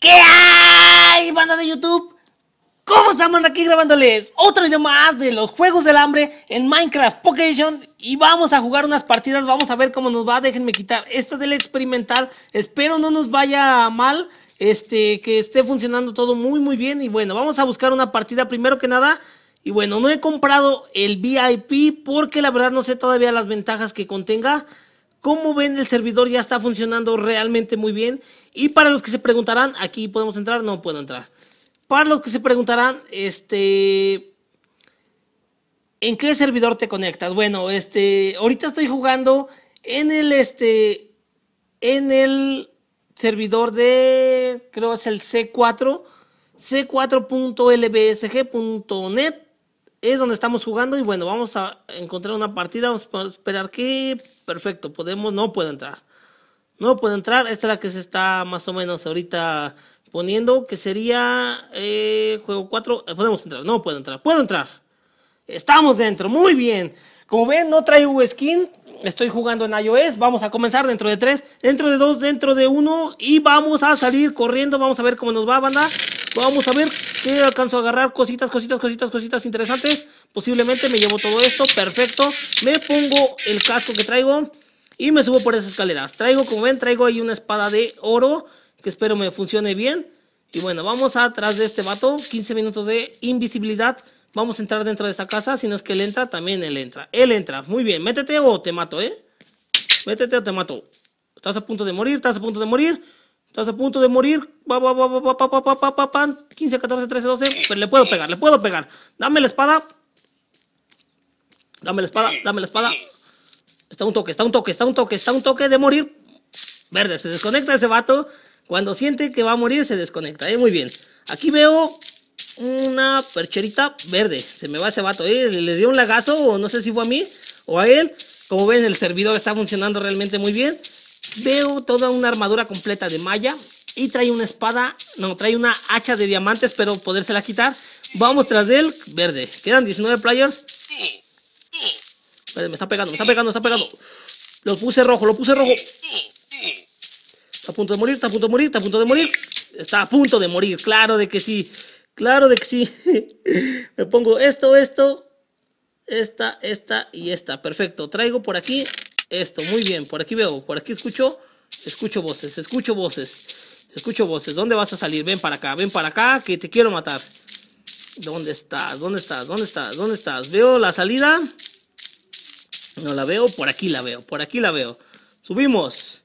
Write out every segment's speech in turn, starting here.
¿Qué hay, banda de YouTube? ¿Cómo estamos aquí grabándoles? Otro video más de los Juegos del Hambre en Minecraft Pokémon? Y vamos a jugar unas partidas, vamos a ver cómo nos va Déjenme quitar esta del experimental Espero no nos vaya mal Este, que esté funcionando todo muy muy bien Y bueno, vamos a buscar una partida primero que nada Y bueno, no he comprado el VIP Porque la verdad no sé todavía las ventajas que contenga como ven, el servidor ya está funcionando realmente muy bien. Y para los que se preguntarán, aquí podemos entrar, no puedo entrar. Para los que se preguntarán, este... ¿En qué servidor te conectas? Bueno, este, ahorita estoy jugando en el, este, en el servidor de, creo que es el C4, c4.lbsg.net es donde estamos jugando y bueno, vamos a encontrar una partida, vamos a esperar que, perfecto, podemos, no puedo entrar no puedo entrar. Esta es la que se está más o menos ahorita poniendo, que sería eh, juego 4. Eh, podemos entrar, no puedo entrar, puedo entrar. Estamos dentro, muy bien. Como ven, no traigo skin, estoy jugando en iOS. Vamos a comenzar dentro de 3, dentro de 2, dentro de 1. Y vamos a salir corriendo, vamos a ver cómo nos va, banda. Vamos a ver que alcanzo a agarrar cositas, cositas, cositas, cositas interesantes. Posiblemente me llevo todo esto, perfecto. Me pongo el casco que traigo. Y me subo por esas escaleras. Traigo, como ven, traigo ahí una espada de oro. Que espero me funcione bien. Y bueno, vamos atrás de este vato. 15 minutos de invisibilidad. Vamos a entrar dentro de esta casa. Si no es que él entra, también él entra. Él entra. Muy bien. Métete o te mato, ¿eh? Métete o te mato. Estás a punto de morir. Estás a punto de morir. Estás a punto de morir. 15, 14, 13, 12. Pero le puedo pegar, le puedo pegar. Dame la espada. Dame la espada, dame la espada. Está un toque, está un toque, está un toque, está un toque de morir. Verde, se desconecta ese vato. Cuando siente que va a morir, se desconecta. Eh, muy bien. Aquí veo una percherita verde. Se me va ese vato. Eh, Le dio un lagazo, o no sé si fue a mí o a él. Como ven, el servidor está funcionando realmente muy bien. Veo toda una armadura completa de malla. Y trae una espada, no, trae una hacha de diamantes, pero podérsela quitar. Vamos tras del él, verde. Quedan 19 players. Me está pegando, me está pegando, me está pegando. Lo puse rojo, lo puse rojo. Está a punto de morir, está a punto de morir, está a punto de morir. Está a punto de morir, claro de que sí. Claro de que sí. me pongo esto, esto, esta, esta y esta. Perfecto. Traigo por aquí esto. Muy bien. Por aquí veo, por aquí escucho. Escucho voces, escucho voces. Escucho voces. ¿Dónde vas a salir? Ven para acá, ven para acá, que te quiero matar. ¿Dónde estás? ¿Dónde estás? ¿Dónde estás? ¿Dónde estás? Veo la salida. No la veo, por aquí la veo, por aquí la veo. Subimos.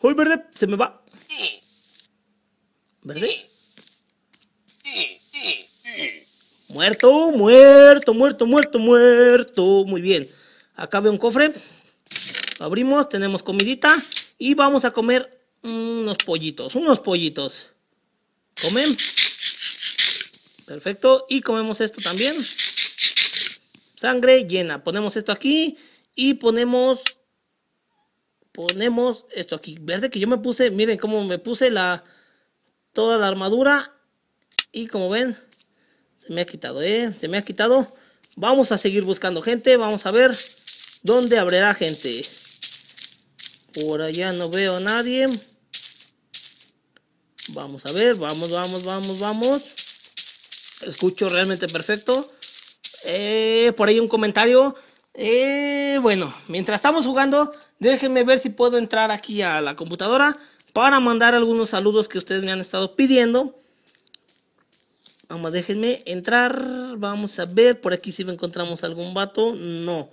Uy, verde, se me va. ¿Verde? Muerto, muerto, muerto, muerto, muerto. Muy bien. Acá veo un cofre. abrimos, tenemos comidita. Y vamos a comer unos pollitos, unos pollitos. Comen. Perfecto. Y comemos esto también. Sangre llena. Ponemos esto aquí y ponemos ponemos esto aquí. Verde que yo me puse, miren cómo me puse la toda la armadura y como ven se me ha quitado, eh, se me ha quitado. Vamos a seguir buscando gente, vamos a ver dónde habrá gente. Por allá no veo a nadie. Vamos a ver, vamos, vamos, vamos, vamos. Escucho realmente perfecto. Eh, por ahí un comentario. Eh, bueno, mientras estamos jugando, déjenme ver si puedo entrar aquí a la computadora para mandar algunos saludos que ustedes me han estado pidiendo. Vamos, déjenme entrar. Vamos a ver por aquí si encontramos algún vato. No.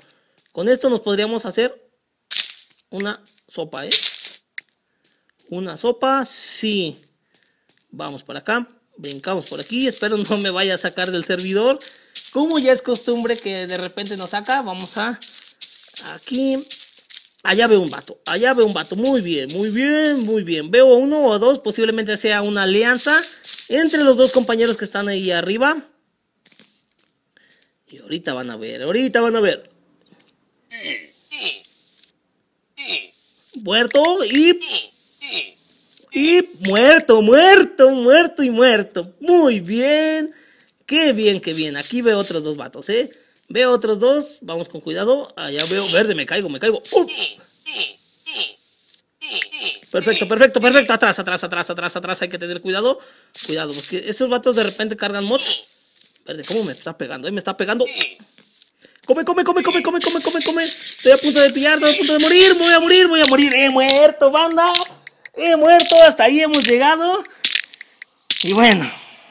Con esto nos podríamos hacer una sopa, ¿eh? Una sopa, sí. Vamos para acá. Brincamos por aquí. Espero no me vaya a sacar del servidor. Como ya es costumbre que de repente nos saca, vamos a aquí. Allá veo un vato, allá veo un vato. Muy bien, muy bien, muy bien. Veo uno o dos, posiblemente sea una alianza entre los dos compañeros que están ahí arriba. Y ahorita van a ver, ahorita van a ver. Muerto y... Y muerto, muerto, muerto y muerto. Muy bien. Qué bien, qué bien. Aquí veo otros dos vatos, ¿eh? Veo otros dos. Vamos con cuidado. Allá veo verde. Me caigo, me caigo. Perfecto, perfecto, perfecto. Atrás, atrás, atrás, atrás, atrás. Hay que tener cuidado. Cuidado, porque esos vatos de repente cargan mods. Verde, ¿cómo me está pegando? Ahí me está pegando. Come, come, come, come, come, come, come, come. Estoy a punto de pillar, estoy a punto de morir. voy a morir, voy a morir. He muerto, banda. He muerto. Hasta ahí hemos llegado. Y bueno.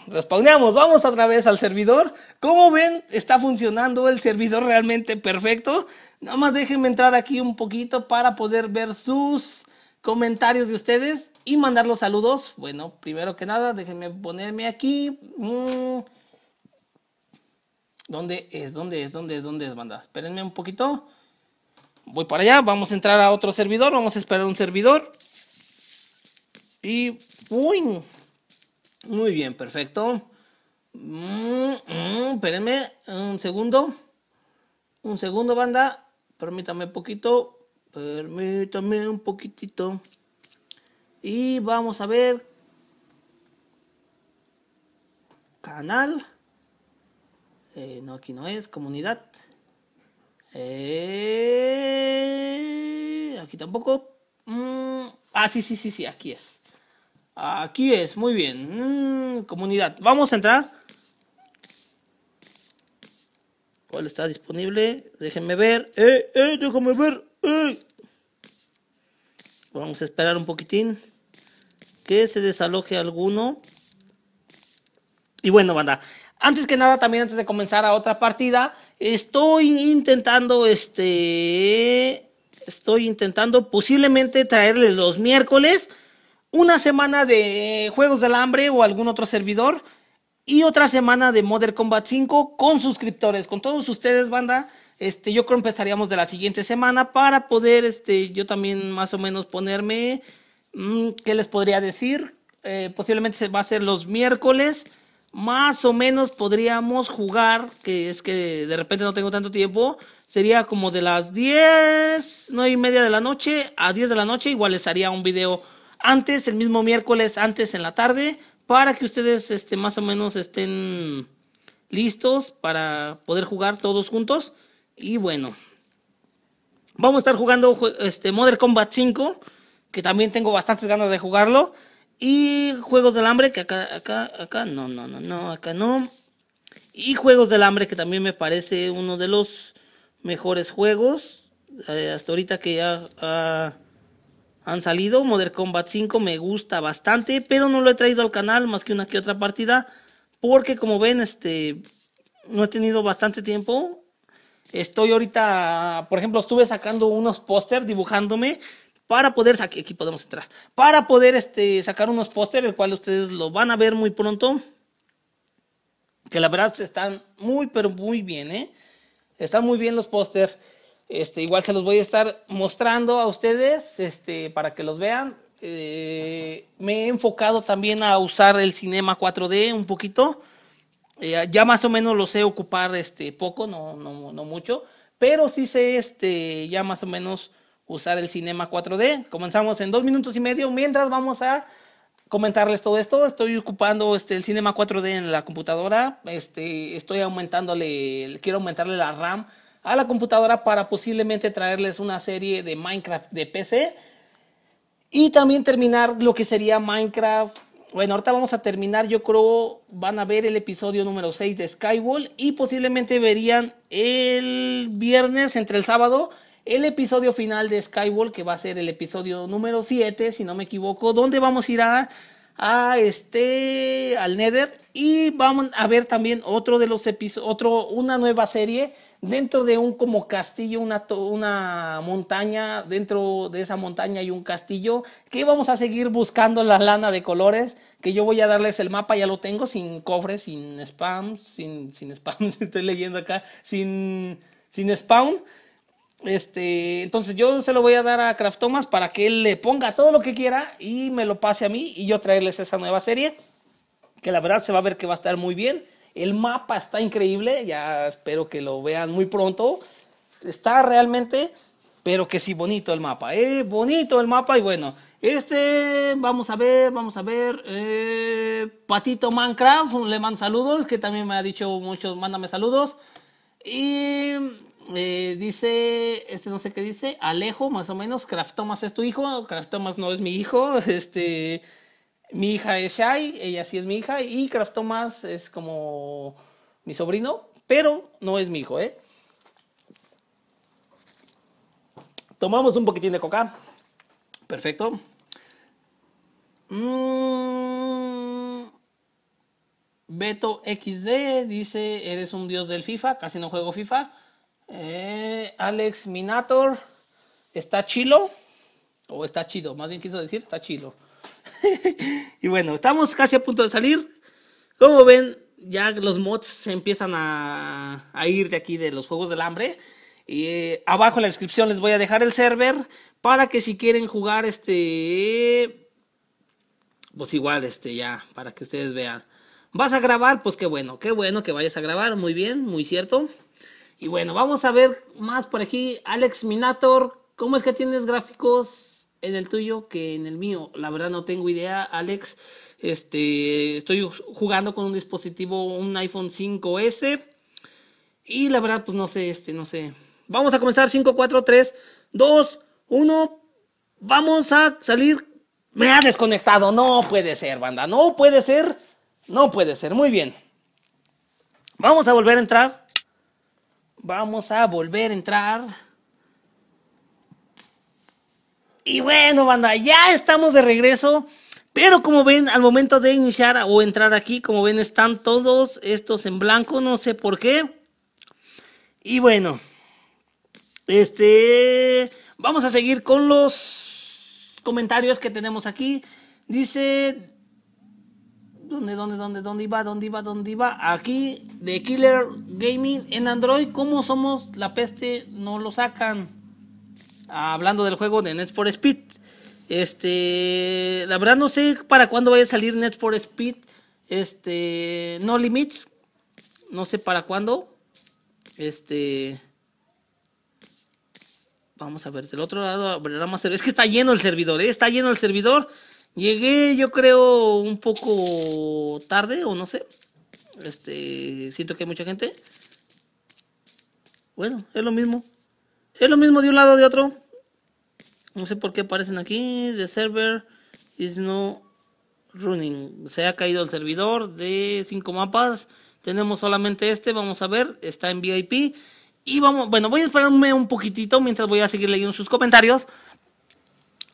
Respondíamos, vamos otra vez al servidor. Como ven, está funcionando el servidor realmente perfecto. Nada más déjenme entrar aquí un poquito para poder ver sus comentarios de ustedes y mandar los saludos. Bueno, primero que nada, déjenme ponerme aquí. Mm. ¿Dónde es? ¿Dónde es? ¿Dónde es? ¿Dónde es, Espérenme un poquito. Voy para allá, vamos a entrar a otro servidor, vamos a esperar un servidor. Y... ¡Uy! Muy bien, perfecto. Mm, mm, espérenme un segundo. Un segundo, banda. Permítame poquito. Permítame un poquitito. Y vamos a ver. Canal. Eh, no, aquí no es. Comunidad. Eh, aquí tampoco. Mm, ah, sí, sí, sí, sí, aquí es. Aquí es, muy bien. Mm, comunidad, vamos a entrar. ¿Cuál está disponible? Déjenme ver. ¡Eh, eh ver! Vamos a esperar un poquitín. Que se desaloje alguno. Y bueno, banda. Antes que nada, también antes de comenzar a otra partida, estoy intentando este... Estoy intentando posiblemente traerles los miércoles una semana de Juegos del Hambre o algún otro servidor y otra semana de Modern Combat 5 con suscriptores, con todos ustedes, banda. Este, yo creo que empezaríamos de la siguiente semana para poder, este, yo también más o menos ponerme, mm, ¿qué les podría decir? Eh, posiblemente se va a ser los miércoles, más o menos podríamos jugar, que es que de repente no tengo tanto tiempo, sería como de las 10, 9 y media de la noche a 10 de la noche, igual les haría un video antes, el mismo miércoles, antes en la tarde, para que ustedes este, más o menos estén listos para poder jugar todos juntos. Y bueno, vamos a estar jugando este, Modern Combat 5, que también tengo bastantes ganas de jugarlo. Y Juegos del Hambre, que acá, acá, acá, no, no, no, no, acá no. Y Juegos del Hambre, que también me parece uno de los mejores juegos. Eh, hasta ahorita que ya han salido. Modern Combat 5 me gusta bastante, pero no lo he traído al canal más que una que otra partida, porque como ven, este, no he tenido bastante tiempo. Estoy ahorita, por ejemplo, estuve sacando unos pósters, dibujándome para poder aquí, podemos entrar, para poder este, sacar unos pósters, el cual ustedes lo van a ver muy pronto. Que la verdad están muy, pero muy bien, ¿eh? Están muy bien los pósters. Este, igual se los voy a estar mostrando a ustedes este, para que los vean. Eh, me he enfocado también a usar el Cinema 4D un poquito. Eh, ya más o menos lo sé ocupar este, poco, no, no mucho. Pero sí sé este, ya más o menos usar el Cinema 4D. Comenzamos en dos minutos y medio. Mientras vamos a comentarles todo esto. Estoy ocupando este, el Cinema 4D en la computadora. Este, estoy aumentándole, quiero aumentarle la RAM a la computadora para posiblemente traerles una serie de Minecraft de PC y también terminar lo que sería Minecraft. Bueno, ahorita vamos a terminar, yo creo, van a ver el episodio número 6 de Skywall y posiblemente verían el viernes, entre el sábado, el episodio final de Skywall, que va a ser el episodio número 7, si no me equivoco, donde vamos a ir a, este, al Nether y vamos a ver también otro de los episodios, otro, una nueva serie dentro de un como castillo, una, una montaña, dentro de esa montaña hay un castillo, que vamos a seguir buscando la lana de colores, que yo voy a darles el mapa, ya lo tengo, sin cofres, sin spam, sin, sin spam, estoy leyendo acá, sin, sin spawn. Este, entonces yo se lo voy a dar a Craftomas para que él le ponga todo lo que quiera y me lo pase a mí y yo traerles esa nueva serie, que la verdad se va a ver que va a estar muy bien. El mapa está increíble, ya espero que lo vean muy pronto. Está realmente, pero que sí, bonito el mapa. Eh, bonito el mapa y bueno, este, vamos a ver, vamos a ver. Eh, Patito Minecraft, le mando saludos, que también me ha dicho muchos, mándame saludos. Y eh, dice, este no sé qué dice, Alejo, más o menos, Thomas es tu hijo, Thomas no es mi hijo, este... Mi hija es Shai, ella sí es mi hija, y Craft Thomas es como mi sobrino, pero no es mi hijo, ¿eh? Tomamos un poquitín de coca. Perfecto. Mm. Beto XD dice, eres un dios del FIFA, casi no juego FIFA. Eh, Alex Minator, está chilo, o está chido, más bien quiso decir, está chilo. y bueno, estamos casi a punto de salir. Como ven, ya los mods se empiezan a, ir de aquí de los Juegos del Hambre. Y eh, abajo en la descripción les voy a dejar el server para que si quieren jugar este... Pues igual, este ya, para que ustedes vean. ¿Vas a grabar? Pues qué bueno, qué bueno que vayas a grabar. Muy bien, muy cierto. Y bueno, vamos a ver más por aquí. Alex Minator, ¿cómo es que tienes gráficos? en el tuyo que en el mío. La verdad no tengo idea, Alex. Este, estoy jugando con un dispositivo, un iPhone 5S. Y la verdad, pues no sé, este, no sé. Vamos a comenzar 5, 4, 3, 2, 1. Vamos a salir. Me ha desconectado. No puede ser, banda. No puede ser. No puede ser. Muy bien. Vamos a volver a entrar. Vamos a volver a entrar. Y bueno, banda, ya estamos de regreso. Pero como ven, al momento de iniciar o entrar aquí, como ven, están todos estos en blanco, no sé por qué. Y bueno, este, vamos a seguir con los comentarios que tenemos aquí. Dice, ¿dónde, dónde, dónde, dónde iba, dónde iba, dónde iba? Aquí, de Killer Gaming en Android, ¿cómo somos la peste? No lo sacan hablando del juego de Net for Speed. Este, la verdad no sé para cuándo vaya a salir Net for Speed, este, No Limits, no sé para cuándo. Este, vamos a ver, del otro lado, es que está lleno el servidor, ¿eh? está lleno el servidor. Llegué, yo creo, un poco tarde o no sé. Este, siento que hay mucha gente. Bueno, es lo mismo. Es lo mismo de un lado o de otro. No sé por qué aparecen aquí. The server is no running. Se ha caído el servidor de cinco mapas. Tenemos solamente este. Vamos a ver. Está en VIP. Y vamos, bueno, voy a esperarme un poquitito mientras voy a seguir leyendo sus comentarios.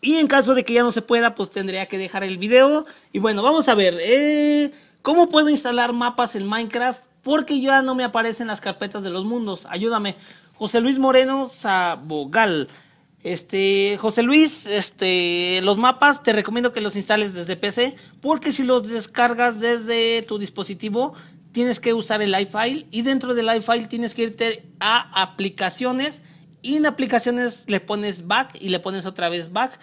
Y en caso de que ya no se pueda, pues tendría que dejar el video. Y bueno, vamos a ver. Eh, ¿Cómo puedo instalar mapas en Minecraft? Porque ya no me aparecen las carpetas de los mundos. Ayúdame. José Luis Moreno Sabogal. Este, José Luis, este, los mapas te recomiendo que los instales desde PC, porque si los descargas desde tu dispositivo, tienes que usar el iFile y dentro del iFile tienes que irte a aplicaciones y en aplicaciones le pones back y le pones otra vez back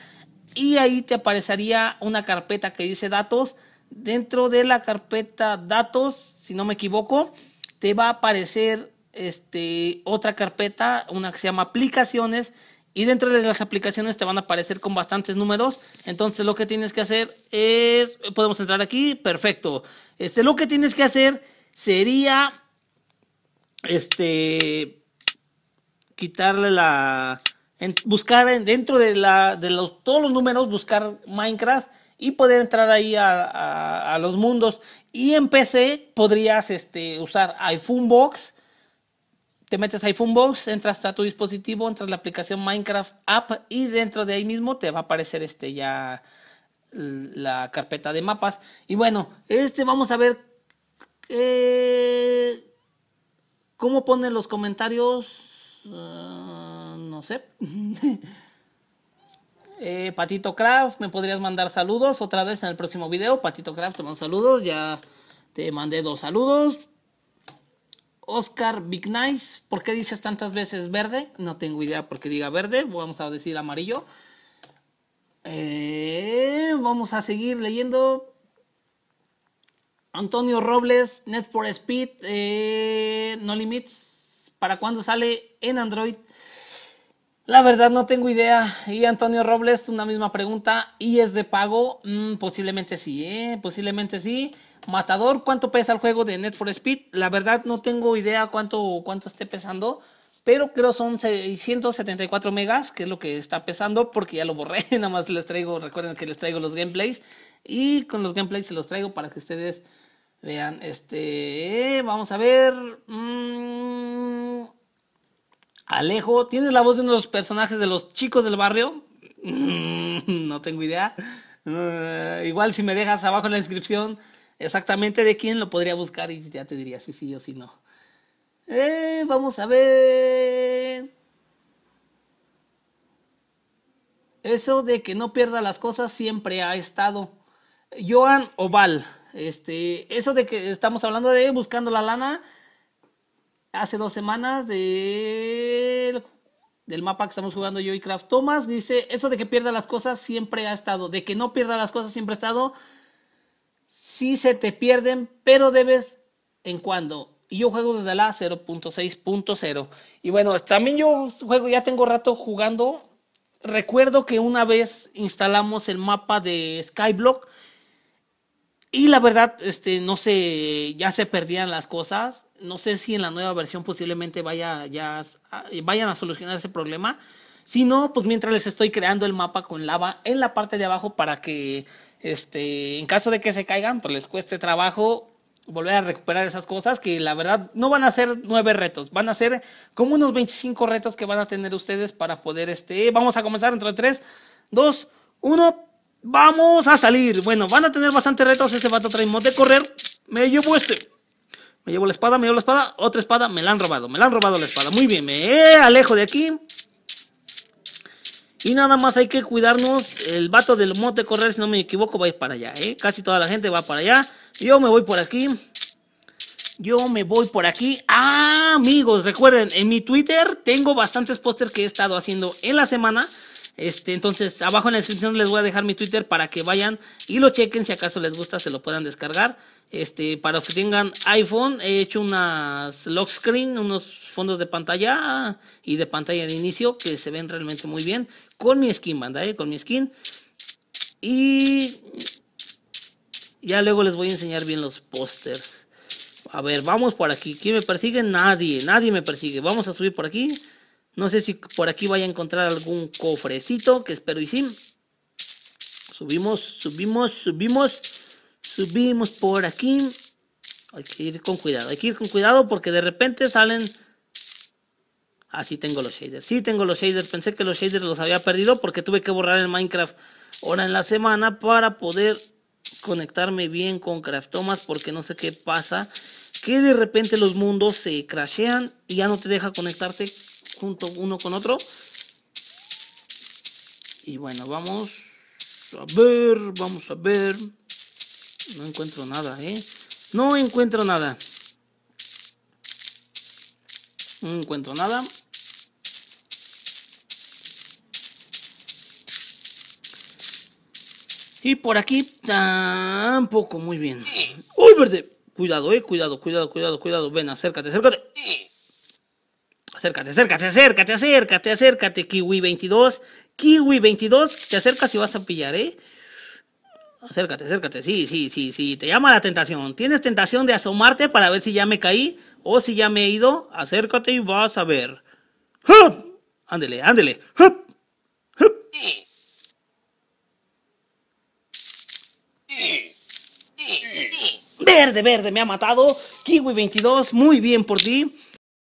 y ahí te aparecería una carpeta que dice datos. Dentro de la carpeta datos, si no me equivoco, te va a aparecer este, otra carpeta, una que se llama aplicaciones, y dentro de las aplicaciones te van a aparecer con bastantes números. Entonces lo que tienes que hacer es, podemos entrar aquí, perfecto. Este, lo que tienes que hacer sería, este, quitarle la, buscar dentro de, la, de los, todos los números, buscar Minecraft y poder entrar ahí a, los mundos. Y en PC podrías este, usar iPhone Box te metes a Box, entras a tu dispositivo, entras a la aplicación Minecraft App y dentro de ahí mismo te va a aparecer este ya la carpeta de mapas. Y bueno, este vamos a ver eh, cómo ponen los comentarios. Ah, no sé. Eh, Patito Craft, me podrías mandar saludos otra vez en el próximo video. Patito Craft, te mando saludos. Ya te mandé dos saludos. Oscar Big Nice, ¿por qué dices tantas veces verde? No tengo idea por qué diga verde, vamos a decir amarillo. Eh, vamos a seguir leyendo. Antonio Robles, Net for Speed, eh, No Limits. ¿Para cuándo sale en Android? La verdad no tengo idea. Y Antonio Robles, una misma pregunta. ¿Y es de pago? Mm, posiblemente sí, eh, posiblemente sí. Matador, ¿cuánto pesa el juego de Net for Speed? La verdad no tengo idea cuánto, cuánto esté pesando, pero creo son 674 megas, que es lo que está pesando, porque ya lo borré, nada más les traigo, recuerden que les traigo los gameplays, y con los gameplays se los traigo para que ustedes vean, este, vamos a ver, mm, Alejo, ¿tienes la voz de uno de los personajes de los chicos del barrio? no tengo idea. igual si me dejas abajo en la descripción exactamente de quién lo podría buscar y ya te diría si sí o si no. Eh, vamos a ver. Eso de que no pierda las cosas siempre ha estado. Joan Oval, este, eso de que estamos hablando de buscando la lana hace dos semanas de, del mapa que estamos jugando yo Craft Thomas dice eso de que pierda las cosas siempre ha estado, de que no pierda las cosas siempre ha estado si se te pierden, pero debes en cuando. Y yo juego desde la 0.6.0. Y bueno, también yo juego, ya tengo rato jugando. Recuerdo que una vez instalamos el mapa de Skyblock. Y la verdad, este, no sé, ya se perdían las cosas. No sé si en la nueva versión posiblemente vaya, ya, ah, vayan a solucionar ese problema. Si no, pues mientras les estoy creando el mapa con lava en la parte de abajo para que este, en caso de que se caigan, pues les cueste trabajo volver a recuperar esas cosas que la verdad no van a ser nueve retos, van a ser como unos 25 retos que van a tener ustedes para poder, este, vamos a comenzar dentro de dos, uno, vamos a salir. Bueno, van a tener bastantes retos, ese vato trae de correr, me llevo este. Me llevo la espada, me llevo la espada, otra espada, me la han robado, me la han robado la espada. Muy bien, me eh, alejo de aquí. Y nada más hay que cuidarnos. El vato del mote Correr, si no me equivoco, va a ir para allá. ¿eh? Casi toda la gente va para allá. Yo me voy por aquí. Yo me voy por aquí. Ah, amigos, recuerden, en mi Twitter tengo bastantes póster que he estado haciendo en la semana. Este, entonces, abajo en la descripción les voy a dejar mi Twitter para que vayan y lo chequen. Si acaso les gusta, se lo puedan descargar. Este, para los que tengan iPhone, he hecho unas lock screen, unos fondos de pantalla y de pantalla de inicio que se ven realmente muy bien con mi skin, banda, eh, con mi skin. Y ya luego les voy a enseñar bien los pósters. A ver, vamos por aquí. ¿Quién me persigue? Nadie, nadie me persigue. Vamos a subir por aquí. No sé si por aquí vaya a encontrar algún cofrecito, que espero y sí. Subimos, subimos, subimos. Subimos por aquí. Hay que ir con cuidado. Hay que ir con cuidado porque de repente salen... Así ah, tengo los shaders. Sí tengo los shaders. Pensé que los shaders los había perdido porque tuve que borrar el Minecraft ahora en la semana para poder conectarme bien con Craftomas porque no sé qué pasa. Que de repente los mundos se crashean y ya no te deja conectarte junto uno con otro. Y bueno, vamos a ver, vamos a ver. No encuentro nada, ¿eh? No encuentro nada. No encuentro nada. Y por aquí tampoco, muy bien. ¡Uy, verde! Cuidado, eh, cuidado, cuidado, cuidado, cuidado. Ven, acércate, acércate. Acércate, acércate, acércate, acércate, acércate, Kiwi 22. Kiwi 22, te acercas y vas a pillar, ¿eh? Acércate, acércate. Sí, sí, sí, sí. Te llama la tentación. Tienes tentación de asomarte para ver si ya me caí o si ya me he ido. Acércate y vas a ver. Ándele, ándele. Verde, verde, me ha matado. Kiwi 22, muy bien por ti.